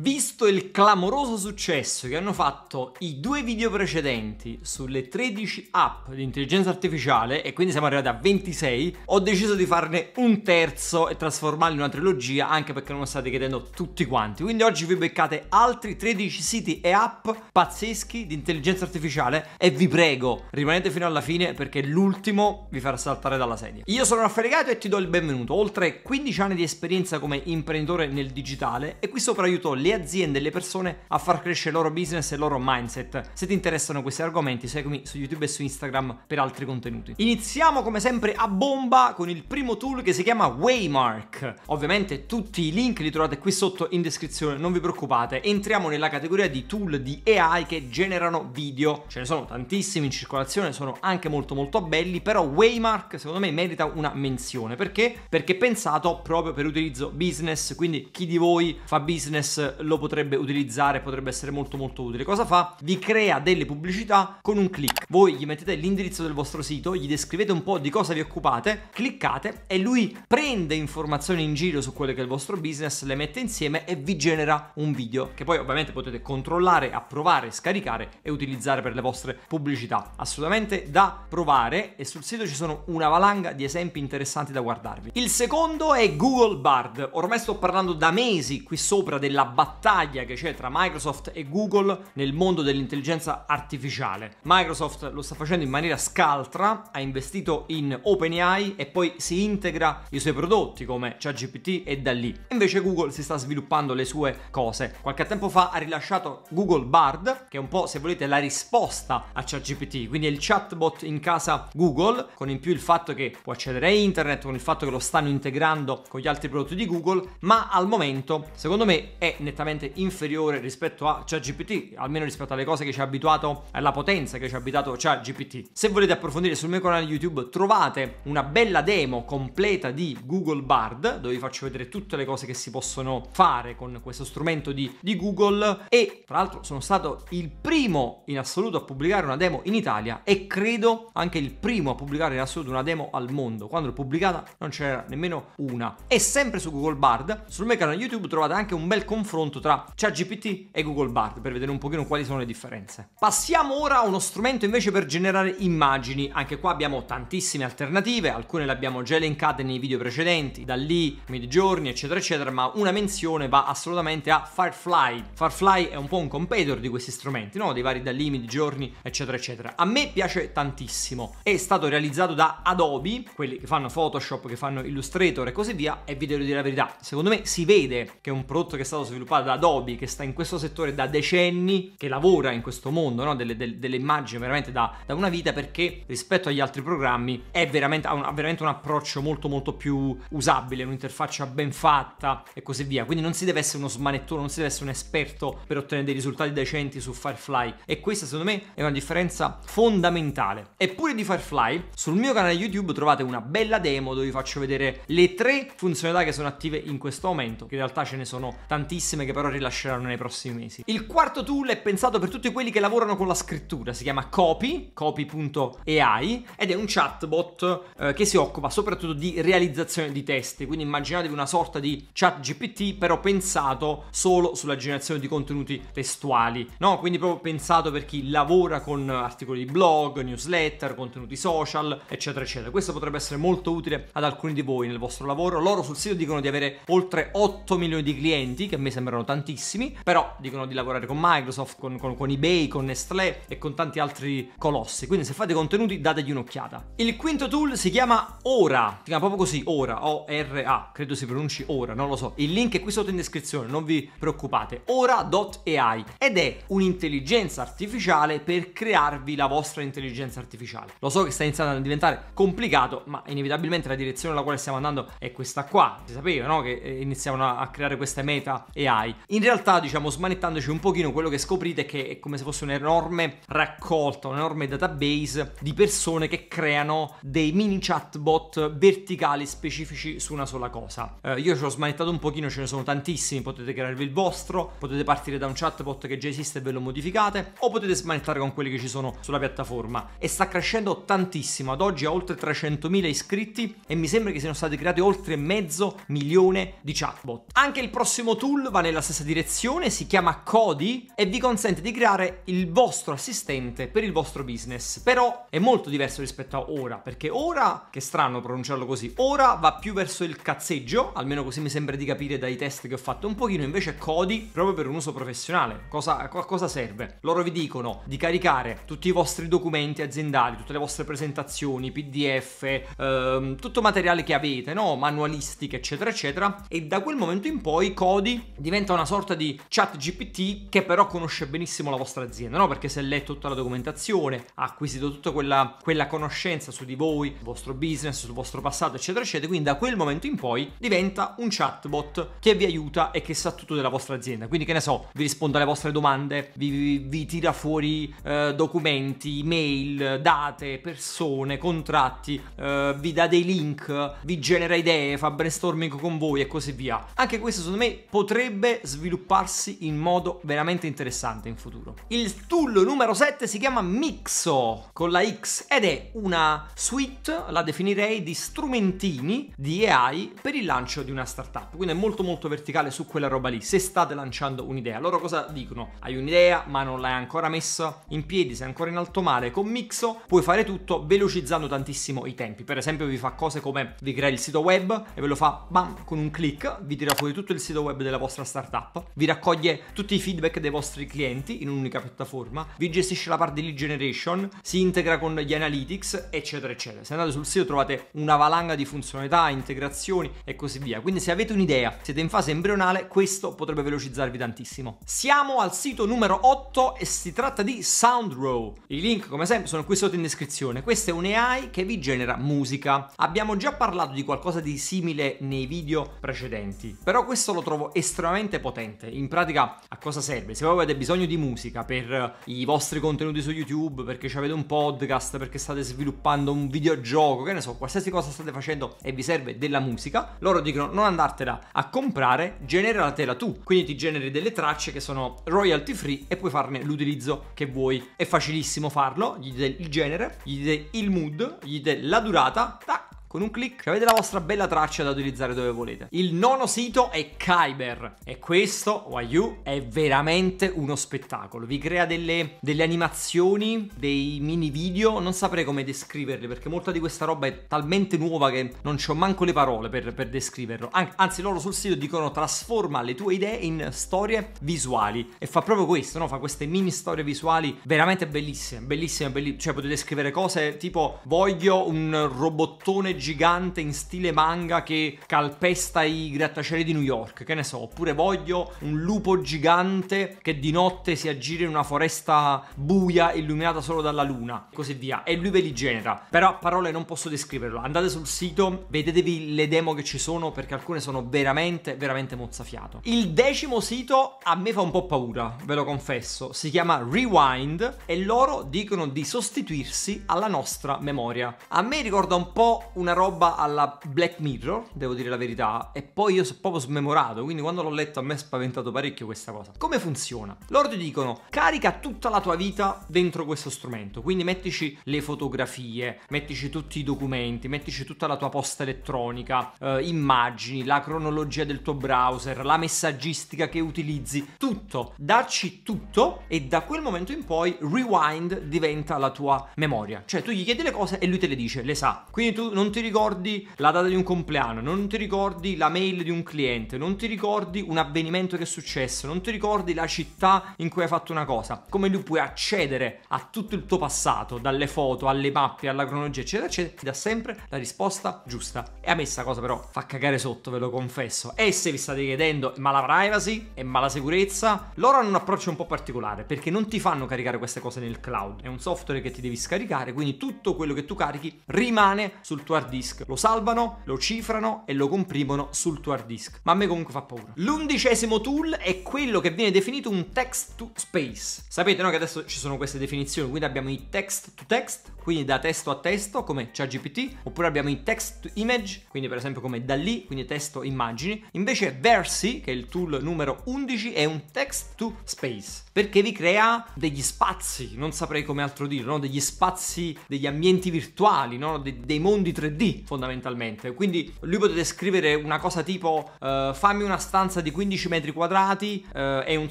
Visto il clamoroso successo che hanno fatto i due video precedenti sulle 13 app di intelligenza artificiale, e quindi siamo arrivati a 26, ho deciso di farne un terzo e trasformarli in una trilogia, anche perché non lo state chiedendo tutti quanti. Quindi oggi vi beccate altri 13 siti e app pazzeschi di intelligenza artificiale e vi prego, rimanete fino alla fine perché l'ultimo vi farà saltare dalla sedia. Io sono Raffaele Gato e ti do il benvenuto. oltre 15 anni di esperienza come imprenditore nel digitale e qui sopra aiuto le le aziende e le persone a far crescere il loro business e il loro mindset. Se ti interessano questi argomenti, seguimi su YouTube e su Instagram per altri contenuti. Iniziamo come sempre a bomba con il primo tool che si chiama Waymark. Ovviamente tutti i link li trovate qui sotto in descrizione, non vi preoccupate. Entriamo nella categoria di tool di AI che generano video. Ce ne sono tantissimi in circolazione, sono anche molto molto belli, però Waymark secondo me merita una menzione. Perché? Perché pensato proprio per utilizzo business, quindi chi di voi fa business lo potrebbe utilizzare, potrebbe essere molto molto utile. Cosa fa? Vi crea delle pubblicità con un click. Voi gli mettete l'indirizzo del vostro sito, gli descrivete un po' di cosa vi occupate, cliccate e lui prende informazioni in giro su quello che è il vostro business, le mette insieme e vi genera un video che poi ovviamente potete controllare, approvare, scaricare e utilizzare per le vostre pubblicità. Assolutamente da provare e sul sito ci sono una valanga di esempi interessanti da guardarvi. Il secondo è Google Bard. Ormai sto parlando da mesi qui sopra della battaglia battaglia che c'è tra Microsoft e Google nel mondo dell'intelligenza artificiale. Microsoft lo sta facendo in maniera scaltra, ha investito in OpenAI e poi si integra i suoi prodotti come ChatGPT e da lì. Invece Google si sta sviluppando le sue cose. Qualche tempo fa ha rilasciato Google Bard, che è un po' se volete la risposta a ChatGPT, quindi è il chatbot in casa Google, con in più il fatto che può accedere a internet, con il fatto che lo stanno integrando con gli altri prodotti di Google, ma al momento secondo me è nettamente nettamente inferiore rispetto a ChatGPT, almeno rispetto alle cose che ci ha abituato, alla potenza che ci ha abituato ChatGPT. Se volete approfondire sul mio canale YouTube trovate una bella demo completa di Google Bard, dove vi faccio vedere tutte le cose che si possono fare con questo strumento di, di Google e tra l'altro sono stato il primo in assoluto a pubblicare una demo in Italia e credo anche il primo a pubblicare in assoluto una demo al mondo. Quando l'ho pubblicata non c'era nemmeno una. E sempre su Google Bard, sul mio canale YouTube trovate anche un bel confronto confronto tra ChatGPT e Google Bard per vedere un pochino quali sono le differenze. Passiamo ora a uno strumento invece per generare immagini. Anche qua abbiamo tantissime alternative, alcune le abbiamo già elencate nei video precedenti, da lì, Midjourney, eccetera, eccetera, ma una menzione va assolutamente a Firefly. Firefly è un po' un competitor di questi strumenti, no? Dei vari da lì, Midjourney, eccetera, eccetera. A me piace tantissimo. È stato realizzato da Adobe, quelli che fanno Photoshop, che fanno Illustrator e così via, e vi devo dire la verità, secondo me si vede che è un prodotto che è stato sviluppato sviluppata da Adobe che sta in questo settore da decenni, che lavora in questo mondo no? delle, delle, delle, immagini veramente da, da, una vita perché rispetto agli altri programmi veramente, ha, un, ha veramente un approccio molto molto più usabile, un'interfaccia ben fatta e così via. Quindi non si deve essere uno smanettone, non si deve essere un esperto per ottenere dei risultati decenti su Firefly e questa secondo me è una differenza fondamentale. Eppure di Firefly, sul mio canale YouTube trovate una bella demo dove vi faccio vedere le tre funzionalità che sono attive in questo momento, che in realtà ce ne sono tantissime che che però rilasceranno nei prossimi mesi. Il quarto tool è pensato per tutti quelli che lavorano con la scrittura, si chiama Copy, copy.ai ed è un chatbot eh, che si occupa soprattutto di realizzazione di testi, quindi immaginatevi una sorta di chat GPT però pensato solo sulla generazione di contenuti testuali, no? Quindi proprio pensato per chi lavora con articoli di blog, newsletter, contenuti social, eccetera, eccetera. Questo potrebbe essere molto utile ad alcuni di voi nel vostro lavoro. Loro sul sito dicono di avere oltre 8 milioni di clienti, che a me sembra sembrano tantissimi, però dicono di lavorare con Microsoft, con, con, con eBay, con Nestlé e con tanti altri colossi, quindi se fate contenuti dategli un'occhiata. Il quinto tool si chiama Ora, si chiama proprio così, Ora, O-R-A, credo si pronunci Ora, non lo so, il link è qui sotto in descrizione, non vi preoccupate, Ora.ai ed è un'intelligenza artificiale per crearvi la vostra intelligenza artificiale. Lo so che sta iniziando a diventare complicato, ma inevitabilmente la direzione nella quale stiamo andando è questa qua, si sapeva no? che eh, iniziavano a creare queste meta AI AI. In realtà, diciamo, smanettandoci un pochino, quello che scoprite è che è come se fosse un'enorme raccolta, un enorme database di persone che creano dei mini chatbot verticali specifici su una sola cosa. Eh, io ci ho smanettato un pochino, ce ne sono tantissimi, potete crearvi il vostro, potete partire da un chatbot che già esiste e ve lo modificate, o potete smanettare con quelli che ci sono sulla piattaforma. E sta crescendo tantissimo, ad oggi ha oltre 300.000 iscritti e mi sembra che siano state create oltre mezzo milione di chatbot. Anche il prossimo tool va nel nella stessa direzione, si chiama Kodi e vi consente di creare il vostro assistente per il vostro business. Però è molto diverso rispetto a ora, perché ora, che strano pronunciarlo così, ora va più verso il cazzeggio, almeno così mi sembra di capire dai test che ho fatto un pochino, invece Kodi proprio per un uso professionale. Cosa, cosa serve? Loro vi dicono di caricare tutti i vostri documenti aziendali, tutte le vostre presentazioni, PDF, ehm, tutto materiale che avete, no? manualistiche, eccetera, eccetera, e da quel momento in poi Kodi diventa diventa una sorta di chat GPT che però conosce benissimo la vostra azienda, no? Perché se letto tutta la documentazione, ha acquisito tutta quella, quella conoscenza su di voi, il vostro business, sul vostro passato, eccetera, eccetera, quindi da quel momento in poi diventa un chatbot che vi aiuta e che sa tutto della vostra azienda. Quindi che ne so, vi risponde alle vostre domande, vi, vi, vi tira fuori eh, documenti, mail, date, persone, contratti, eh, vi dà dei link, vi genera idee, fa brainstorming con voi e così via. Anche questo secondo me potrebbe potrebbe svilupparsi in modo veramente interessante in futuro. Il tool numero 7 si chiama Mixo con la X ed è una suite, la definirei, di strumentini di AI per il lancio di una startup. Quindi è molto molto verticale su quella roba lì. Se state lanciando un'idea, loro cosa dicono? Hai un'idea ma non l'hai ancora messa in piedi, sei ancora in alto mare. Con Mixo puoi fare tutto velocizzando tantissimo i tempi. Per esempio vi fa cose come vi crea il sito web e ve lo fa bam con un click, vi tira fuori tutto il sito web della vostra startup startup, vi raccoglie tutti i feedback dei vostri clienti in un'unica piattaforma, vi gestisce la parte di lead generation, si integra con gli analytics, eccetera, eccetera. Se andate sul sito trovate una valanga di funzionalità, integrazioni e così via. Quindi se avete un'idea, siete in fase embrionale, questo potrebbe velocizzarvi tantissimo. Siamo al sito numero 8 e si tratta di Soundrow. I link, come sempre, sono qui sotto in descrizione. Questa è un'AI che vi genera musica. Abbiamo già parlato di qualcosa di simile nei video precedenti, però questo lo trovo estremamente estremamente potente. In pratica, a cosa serve? Se voi avete bisogno di musica per eh, i vostri contenuti su YouTube, perché avete un podcast, perché state sviluppando un videogioco, che ne so, qualsiasi cosa state facendo e vi serve della musica, loro dicono non andartela a comprare, generatela tu. Quindi ti generi delle tracce che sono royalty free e puoi farne l'utilizzo che vuoi. È facilissimo farlo, gli dite il genere, gli dite il mood, gli dite la durata, tac con un clic avete la vostra bella traccia da utilizzare dove volete. Il nono sito è Kyber e questo, YU, è veramente uno spettacolo. Vi crea delle, delle animazioni, dei mini video, non saprei come descriverli perché molta di questa roba è talmente nuova che non ci ho manco le parole per, per descriverlo. An- anzi, loro sul sito dicono trasforma le tue idee in storie visuali e fa proprio questo, no? fa queste mini storie visuali veramente bellissime, bellissime, bellissime. Cioè potete scrivere cose tipo voglio un robottone gigante in stile manga che calpesta i grattacieli di New York, che ne so, oppure voglio un lupo gigante che di notte si aggira in una foresta buia illuminata solo dalla luna, e così via. E lui ve li genera. Però a parole non posso descriverlo. Andate sul sito, vedetevi le demo che ci sono perché alcune sono veramente, veramente mozzafiato. Il decimo sito a me fa un po' paura, ve lo confesso. Si chiama Rewind e loro dicono di sostituirsi alla nostra memoria. A me ricorda un po' una una roba alla Black Mirror, devo dire la verità, e poi io sono proprio smemorato, quindi quando l'ho letto a me è spaventato parecchio questa cosa. Come funziona? Loro ti dicono, carica tutta la tua vita dentro questo strumento, quindi mettici le fotografie, mettici tutti i documenti, mettici tutta la tua posta elettronica, eh, immagini, la cronologia del tuo browser, la messaggistica che utilizzi, tutto, darci tutto e da quel momento in poi Rewind diventa la tua memoria. Cioè tu gli chiedi le cose e lui te le dice, le sa. Quindi tu non ti ti ricordi la data di un compleanno, non ti ricordi la mail di un cliente, non ti ricordi un avvenimento che è successo, non ti ricordi la città in cui hai fatto una cosa, come lui puoi accedere a tutto il tuo passato, dalle foto alle mappe, alla cronologia, eccetera, eccetera, ti dà sempre la risposta giusta. E a me questa cosa però fa cagare sotto, ve lo confesso. E se vi state chiedendo, ma la privacy? E ma la sicurezza? Loro hanno un approccio un po' particolare, perché non ti fanno caricare queste cose nel cloud, è un software che ti devi scaricare, quindi tutto quello che tu carichi rimane sul tuo hard disk. Lo salvano, lo cifrano e lo comprimono sul tuo hard disk. Ma a me comunque fa paura. L'undicesimo tool è quello che viene definito un text to space. Sapete no, che adesso ci sono queste definizioni, quindi abbiamo i text to text, quindi da testo a testo come ChatGPT, oppure abbiamo i text to image, quindi per esempio come da lì, quindi testo immagini. Invece Versi, che è il tool numero 11, è un text to space perché vi crea degli spazi, non saprei come altro dirlo, no? degli spazi, degli ambienti virtuali, no? De- dei mondi 3D fondamentalmente. Quindi lui potete scrivere una cosa tipo uh, fammi una stanza di 15 metri quadrati uh, e un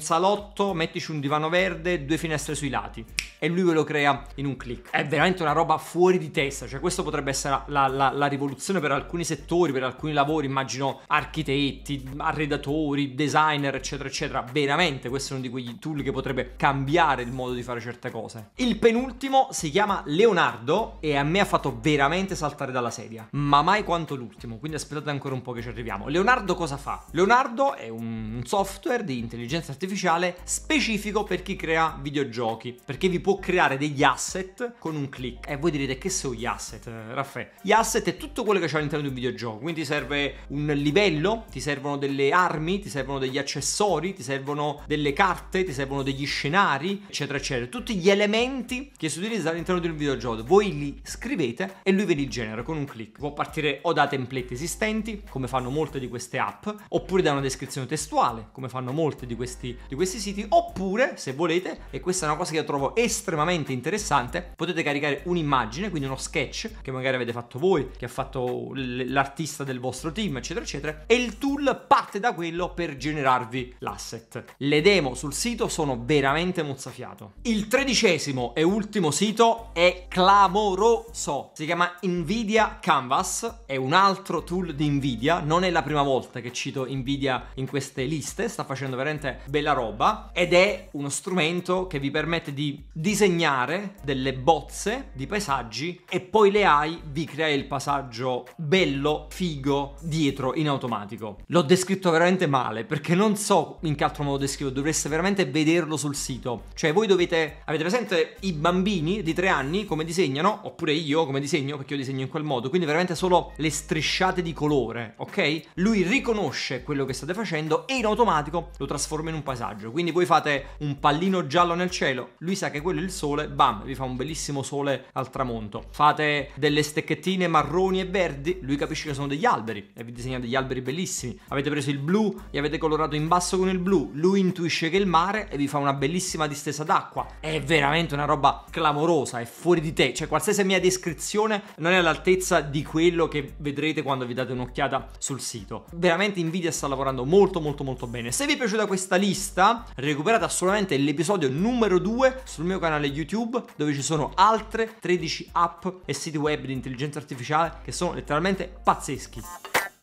salotto, mettici un divano verde, due finestre sui lati e lui ve lo crea in un click. È veramente una roba fuori di testa, cioè questo potrebbe essere la, la, la rivoluzione per alcuni settori, per alcuni lavori, immagino architetti, arredatori, designer, eccetera, eccetera. Veramente questo è uno di quegli tool che potrebbe cambiare il modo di fare certe cose. Il penultimo si chiama Leonardo e a me ha fatto veramente saltare dalla sedia, ma mai quanto l'ultimo, quindi aspettate ancora un po' che ci arriviamo. Leonardo cosa fa? Leonardo è un software di intelligenza artificiale specifico per chi crea videogiochi, perché vi può può creare degli asset con un click. E voi direte che sono gli asset, eh, Raffè? Gli asset è tutto quello che c'è all'interno di un videogioco, quindi ti serve un livello, ti servono delle armi, ti servono degli accessori, ti servono delle carte, ti servono degli scenari, eccetera, eccetera. Tutti gli elementi che si utilizzano all'interno di un videogioco. Voi li scrivete e lui ve li genera con un click. Può partire o da template esistenti, come fanno molte di queste app, oppure da una descrizione testuale, come fanno molti di questi, di questi siti, oppure, se volete, e questa è una cosa che io trovo estremamente estremamente interessante. Potete caricare un'immagine, quindi uno sketch che magari avete fatto voi, che ha fatto l'artista del vostro team, eccetera, eccetera. E il tool parte da quello per generarvi l'asset. Le demo sul sito sono veramente mozzafiato. Il tredicesimo e ultimo sito è clamoroso. Si chiama Nvidia Canvas, è un altro tool di Nvidia. Non è la prima volta che cito Nvidia in queste liste, sta facendo veramente bella roba ed è uno strumento che vi permette di disegnare delle bozze di paesaggi e poi le AI vi crea il passaggio bello, figo, dietro in automatico. L'ho descritto veramente male perché non so in che altro modo descrivo, dovreste veramente vederlo sul sito. Cioè voi dovete, avete presente i bambini di tre anni come disegnano, oppure io come disegno perché io disegno in quel modo, quindi veramente solo le strisciate di colore, ok? Lui riconosce quello che state facendo e in automatico lo trasforma in un paesaggio. Quindi voi fate un pallino giallo nel cielo, lui sa che quello pure il sole, bam, vi fa un bellissimo sole al tramonto. Fate delle stecchettine marroni e verdi, lui capisce che sono degli alberi e vi disegna degli alberi bellissimi. Avete preso il blu, li avete colorato in basso con il blu, lui intuisce che è il mare e vi fa una bellissima distesa d'acqua. È veramente una roba clamorosa, è fuori di te, cioè qualsiasi mia descrizione non è all'altezza di quello che vedrete quando vi date un'occhiata sul sito. Veramente Nvidia sta lavorando molto molto molto bene. Se vi è piaciuta questa lista, recuperate assolutamente l'episodio numero 2 sul mio canale canale YouTube dove ci sono altre 13 app e siti web di intelligenza artificiale che sono letteralmente pazzeschi.